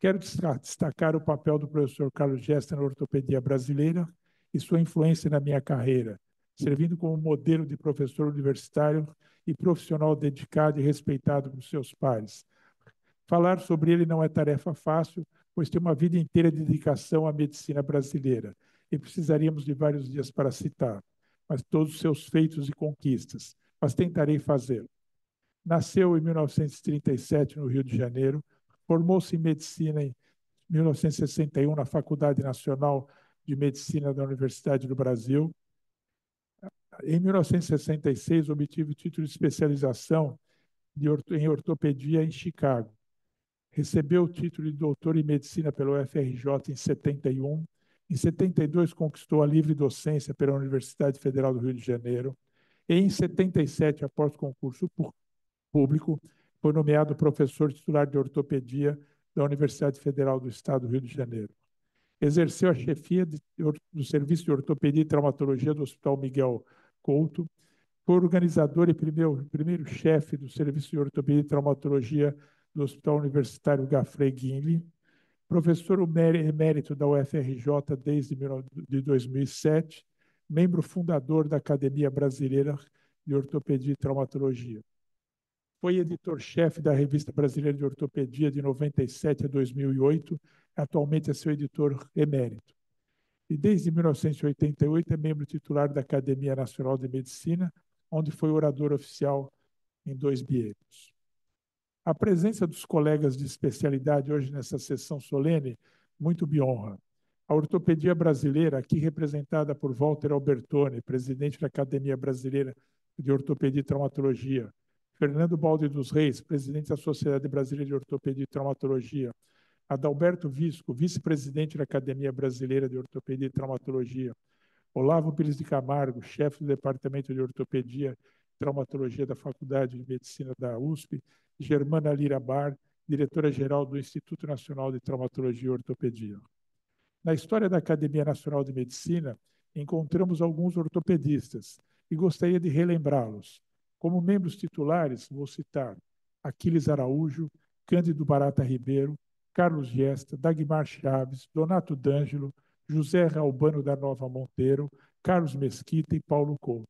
Quero destacar o papel do professor Carlos Gesta na ortopedia brasileira e sua influência na minha carreira, servindo como modelo de professor universitário e profissional dedicado e respeitado por seus pares. Falar sobre ele não é tarefa fácil, pois tem uma vida inteira de dedicação à medicina brasileira, e precisaríamos de vários dias para citar, mas todos os seus feitos e conquistas, mas tentarei fazê-lo. Nasceu em 1937 no Rio de Janeiro, Formou-se em medicina em 1961 na Faculdade Nacional de Medicina da Universidade do Brasil. Em 1966, obtive o título de especialização de orto, em ortopedia em Chicago. Recebeu o título de doutor em medicina pelo UFRJ em 71. Em 72, conquistou a livre docência pela Universidade Federal do Rio de Janeiro. E em 77, após concurso público, foi nomeado professor titular de ortopedia da Universidade Federal do Estado do Rio de Janeiro. Exerceu a chefia de, do Serviço de Ortopedia e Traumatologia do Hospital Miguel Couto, foi organizador e primeiro, primeiro chefe do Serviço de Ortopedia e Traumatologia do Hospital Universitário Gafrey Guinle, professor emérito da UFRJ desde de 2007, membro fundador da Academia Brasileira de Ortopedia e Traumatologia. Foi editor-chefe da Revista Brasileira de Ortopedia de 97 a 2008, atualmente é seu editor emérito. E desde 1988 é membro titular da Academia Nacional de Medicina, onde foi orador oficial em dois biênios. A presença dos colegas de especialidade hoje nessa sessão solene muito me honra. A ortopedia brasileira, aqui representada por Walter Albertoni, presidente da Academia Brasileira de Ortopedia e Traumatologia, Fernando Balde dos Reis, presidente da Sociedade Brasileira de Ortopedia e Traumatologia, Adalberto Visco, vice-presidente da Academia Brasileira de Ortopedia e Traumatologia, Olavo Pires de Camargo, chefe do Departamento de Ortopedia e Traumatologia da Faculdade de Medicina da USP, Germana Lira Bar, diretora-geral do Instituto Nacional de Traumatologia e Ortopedia. Na história da Academia Nacional de Medicina, encontramos alguns ortopedistas e gostaria de relembrá-los. Como membros titulares, vou citar Aquiles Araújo, Cândido Barata Ribeiro, Carlos Gesta, Dagmar Chaves, Donato D'Angelo, José Raubano da Nova Monteiro, Carlos Mesquita e Paulo Couto.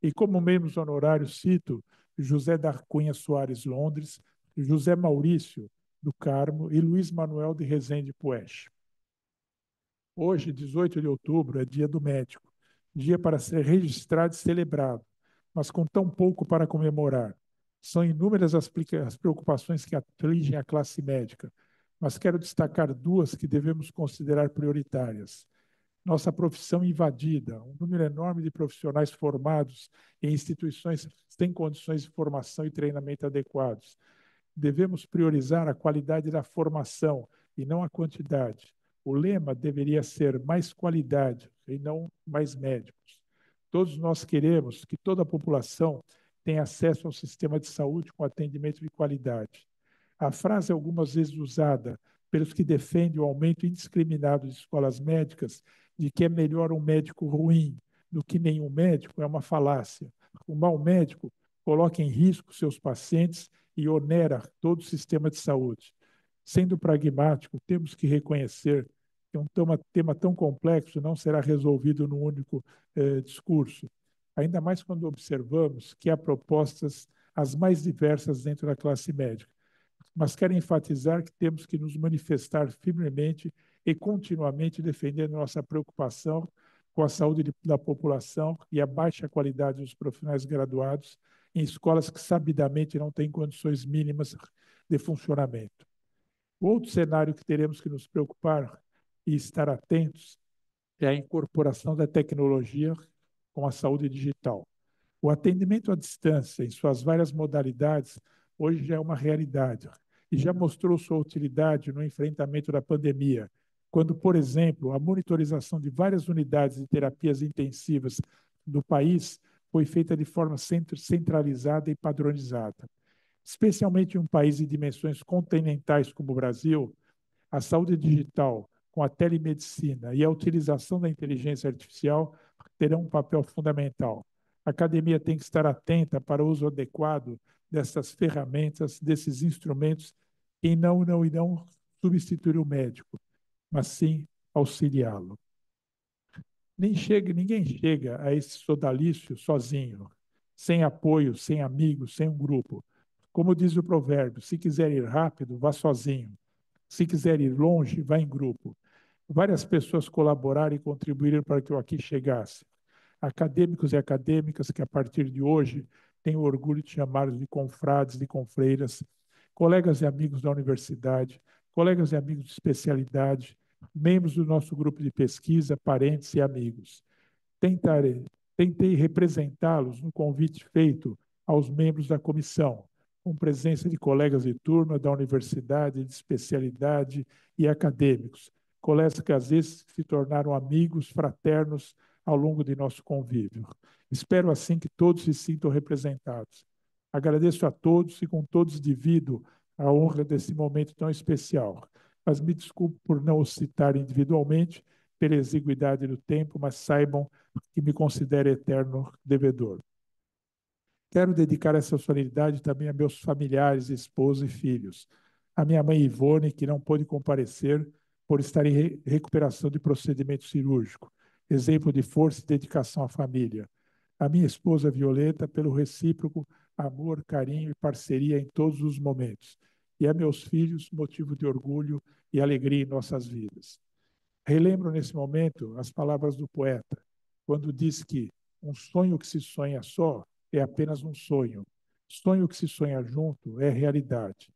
E como membros honorários, cito José da Cunha Soares Londres, José Maurício do Carmo e Luiz Manuel de Rezende Puech. Hoje, 18 de outubro, é dia do médico, dia para ser registrado e celebrado mas com tão pouco para comemorar. São inúmeras as, preocupações que afligem a classe médica, mas quero destacar duas que devemos considerar prioritárias. Nossa profissão invadida, um número enorme de profissionais formados em instituições sem condições de formação e treinamento adequados. Devemos priorizar a qualidade da formação e não a quantidade. O lema deveria ser mais qualidade e não mais médicos. Todos nós queremos que toda a população tenha acesso ao sistema de saúde com atendimento de qualidade. A frase é algumas vezes usada pelos que defendem o aumento indiscriminado de escolas médicas de que é melhor um médico ruim do que nenhum médico é uma falácia. O mau médico coloca em risco seus pacientes e onera todo o sistema de saúde. Sendo pragmático, temos que reconhecer que é um tema, tema tão complexo não será resolvido num único eh, discurso, ainda mais quando observamos que há propostas as mais diversas dentro da classe médica. Mas quero enfatizar que temos que nos manifestar firmemente e continuamente defender nossa preocupação com a saúde de, da população e a baixa qualidade dos profissionais graduados em escolas que sabidamente não têm condições mínimas de funcionamento. Outro cenário que teremos que nos preocupar e estar atentos é a incorporação da tecnologia com a saúde digital. O atendimento à distância, em suas várias modalidades, hoje já é uma realidade e já mostrou sua utilidade no enfrentamento da pandemia, quando, por exemplo, a monitorização de várias unidades de terapias intensivas do país foi feita de forma centralizada e padronizada. Especialmente em um país de dimensões continentais como o Brasil, a saúde digital com a telemedicina e a utilização da inteligência artificial terão um papel fundamental. A academia tem que estar atenta para o uso adequado dessas ferramentas, desses instrumentos, que não, não irão substituir o médico, mas sim auxiliá-lo. Nem chega, ninguém chega a esse sodalício sozinho, sem apoio, sem amigos, sem um grupo. Como diz o provérbio, se quiser ir rápido, vá sozinho. Se quiser ir longe, vá em grupo várias pessoas colaboraram e contribuíram para que eu aqui chegasse. Acadêmicos e acadêmicas que, a partir de hoje, tenho orgulho de chamá-los de confrades, e confreiras, colegas e amigos da universidade, colegas e amigos de especialidade, membros do nosso grupo de pesquisa, parentes e amigos. Tentarei, tentei representá-los no convite feito aos membros da comissão, com presença de colegas de turma da universidade, de especialidade e acadêmicos, colegas que às vezes se tornaram amigos fraternos ao longo de nosso convívio. Espero assim que todos se sintam representados. Agradeço a todos e com todos divido a honra desse momento tão especial. Mas me desculpe por não os citar individualmente, pela exiguidade do tempo, mas saibam que me considero eterno devedor. Quero dedicar essa solenidade também a meus familiares, esposa e filhos. A minha mãe Ivone, que não pôde comparecer por estar em recuperação de procedimento cirúrgico. Exemplo de força e dedicação à família. A minha esposa é Violeta, pelo recíproco amor, carinho e parceria em todos os momentos. E a meus filhos, motivo de orgulho e alegria em nossas vidas. Relembro nesse momento as palavras do poeta, quando diz que um sonho que se sonha só é apenas um sonho. Sonho que se sonha junto é realidade.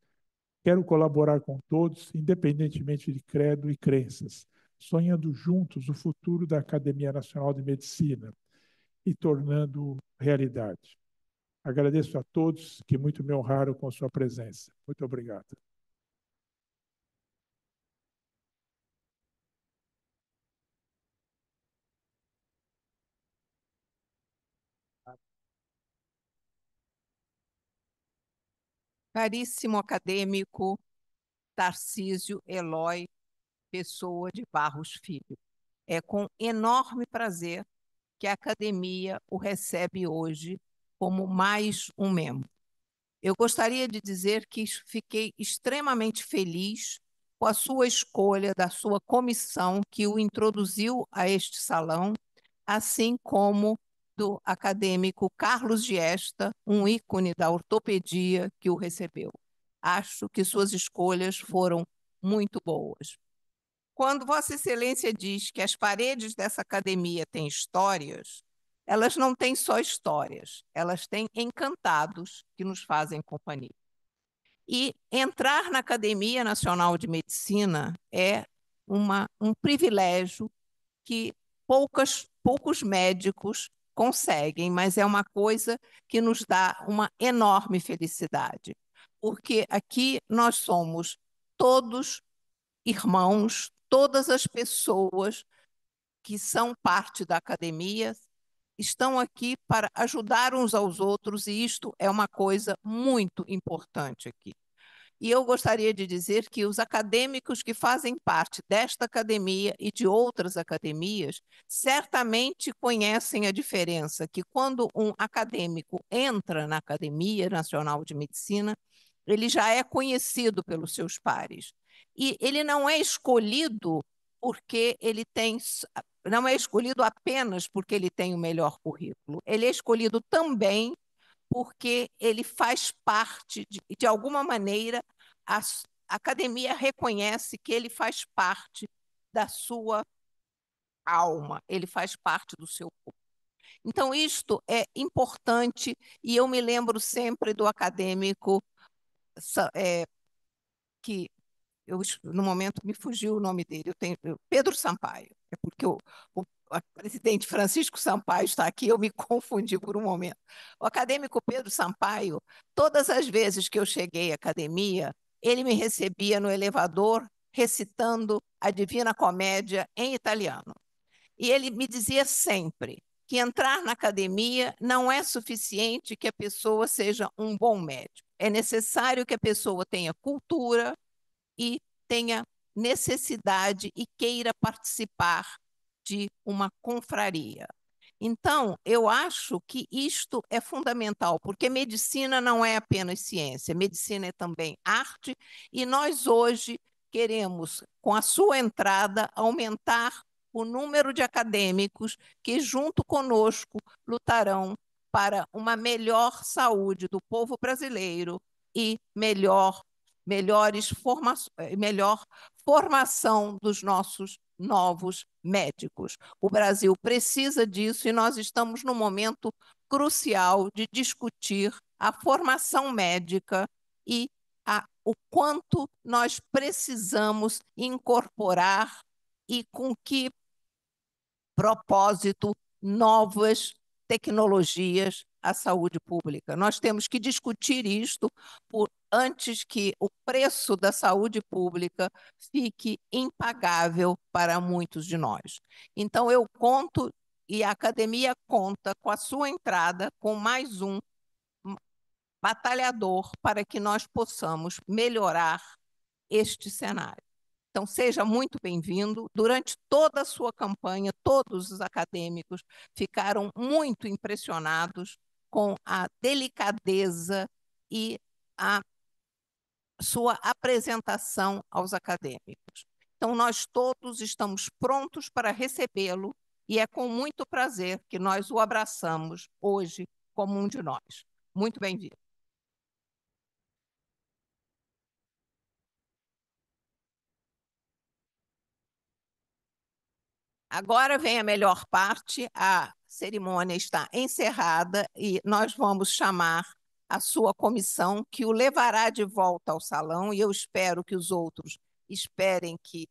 Quero colaborar com todos, independentemente de credo e crenças, sonhando juntos o futuro da Academia Nacional de Medicina e tornando realidade. Agradeço a todos que muito me honraram com sua presença. Muito obrigado. Caríssimo acadêmico Tarcísio Eloy Pessoa de Barros Filho, é com enorme prazer que a academia o recebe hoje como mais um membro. Eu gostaria de dizer que fiquei extremamente feliz com a sua escolha da sua comissão que o introduziu a este salão, assim como do acadêmico Carlos Diesta, um ícone da ortopedia que o recebeu. Acho que suas escolhas foram muito boas. Quando Vossa Excelência diz que as paredes dessa academia têm histórias, elas não têm só histórias, elas têm encantados que nos fazem companhia. E entrar na Academia Nacional de Medicina é uma, um privilégio que poucas, poucos médicos conseguem, mas é uma coisa que nos dá uma enorme felicidade, porque aqui nós somos todos irmãos, todas as pessoas que são parte da academia estão aqui para ajudar uns aos outros e isto é uma coisa muito importante aqui. E eu gostaria de dizer que os acadêmicos que fazem parte desta academia e de outras academias certamente conhecem a diferença que quando um acadêmico entra na Academia Nacional de Medicina, ele já é conhecido pelos seus pares. E ele não é escolhido porque ele tem não é escolhido apenas porque ele tem o melhor currículo. Ele é escolhido também porque ele faz parte, de, de alguma maneira, a, a academia reconhece que ele faz parte da sua alma, ele faz parte do seu corpo. Então, isto é importante e eu me lembro sempre do acadêmico é, que, eu, no momento, me fugiu o nome dele, eu tenho, Pedro Sampaio, é porque o o presidente Francisco Sampaio está aqui, eu me *laughs* confundi por um momento. O acadêmico Pedro Sampaio, todas as vezes que eu cheguei à academia, ele me recebia no elevador recitando a Divina Comédia em italiano. E ele me dizia sempre que entrar na academia não é suficiente que a pessoa seja um bom médico. É necessário que a pessoa tenha cultura e tenha necessidade e queira participar de uma confraria. Então, eu acho que isto é fundamental, porque medicina não é apenas ciência, medicina é também arte, e nós hoje queremos, com a sua entrada, aumentar o número de acadêmicos que, junto conosco, lutarão para uma melhor saúde do povo brasileiro e melhor, melhores forma, melhor formação dos nossos novos médicos. O Brasil precisa disso e nós estamos no momento crucial de discutir a formação médica e a, o quanto nós precisamos incorporar e com que propósito novas tecnologias à saúde pública. Nós temos que discutir isto por, antes que o preço da saúde pública fique impagável para muitos de nós. Então, eu conto e a academia conta com a sua entrada com mais um batalhador para que nós possamos melhorar este cenário. Então, seja muito bem-vindo. Durante toda a sua campanha, todos os acadêmicos ficaram muito impressionados com a delicadeza e a sua apresentação aos acadêmicos. Então, nós todos estamos prontos para recebê-lo e é com muito prazer que nós o abraçamos hoje como um de nós. Muito bem-vindo. Agora vem a melhor parte, a cerimônia está encerrada e nós vamos chamar a sua comissão, que o levará de volta ao salão, e eu espero que os outros esperem que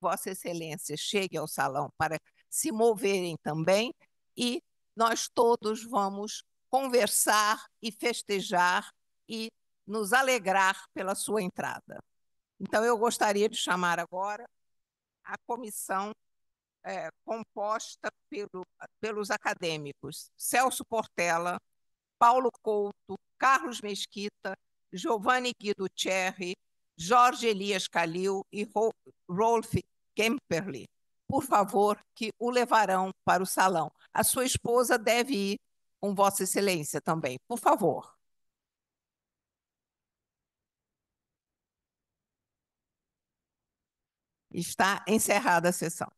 Vossa Excelência chegue ao salão para se moverem também, e nós todos vamos conversar e festejar e nos alegrar pela sua entrada. Então, eu gostaria de chamar agora a comissão é, composta pelo, pelos acadêmicos Celso Portela, Paulo Couto, Carlos Mesquita, Giovanni Guido Cherry, Jorge Elias Calil e Rolf Kemperli, Por favor, que o levarão para o salão. A sua esposa deve ir com Vossa Excelência também, por favor. Está encerrada a sessão.